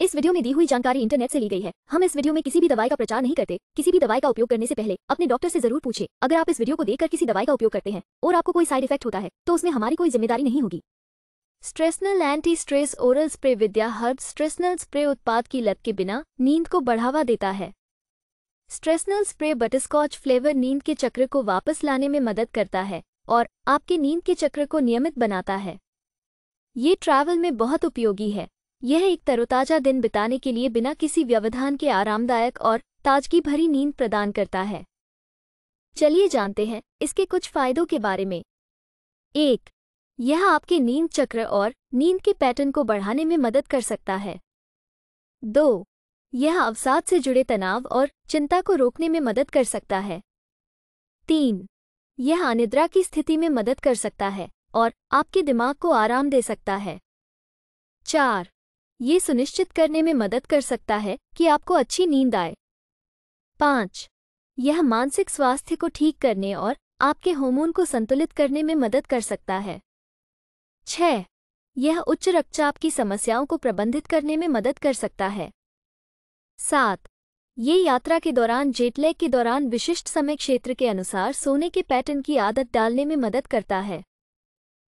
इस वीडियो में दी हुई जानकारी इंटरनेट से ली गई है हम इस वीडियो में किसी भी दवाई का प्रचार नहीं करते किसी भी दवाई का उपयोग करने से पहले अपने डॉक्टर से जरूर पूछे अगर आप इस वीडियो को देखकर किसी दवाई का उपयोग करते हैं और आपको कोई साइड इफेक्ट होता है तो उसमें हमारी कोई जिम्मेदारी नहीं होगी Stressnil anti stress oral spray Vidya herb Stressnil spray उत्पाद की लत के बिना नींद को बढ़ावा देता है स्ट्रेसनल स्प्रे बटरस्कॉच फ्लेवर नींद के चक्र को वापस लाने में मदद करता है और आपके नींद के चक्र को नियमित बनाता है ये ट्रैवल में बहुत उपयोगी है यह एक तरोताजा दिन बिताने के लिए बिना किसी व्यवधान के आरामदायक और ताजगी भरी नींद प्रदान करता है चलिए जानते हैं इसके कुछ फायदों के बारे में एक यह आपके नींद चक्र और नींद के पैटर्न को बढ़ाने में मदद कर सकता है दो यह अवसाद से जुड़े तनाव और चिंता को रोकने में मदद कर सकता है तीन यह अनिद्रा की स्थिति में मदद कर सकता है और आपके दिमाग को आराम दे सकता है चार ये सुनिश्चित करने में मदद कर सकता है कि आपको अच्छी नींद आए पाँच यह मानसिक स्वास्थ्य को ठीक करने और आपके होमोन को संतुलित करने में मदद कर सकता है छह यह उच्च रक्तचाप की समस्याओं को प्रबंधित करने में मदद कर सकता है सात ये यात्रा के दौरान जेटलैग के दौरान विशिष्ट समय क्षेत्र के अनुसार सोने के पैटर्न की आदत डालने में मदद करता है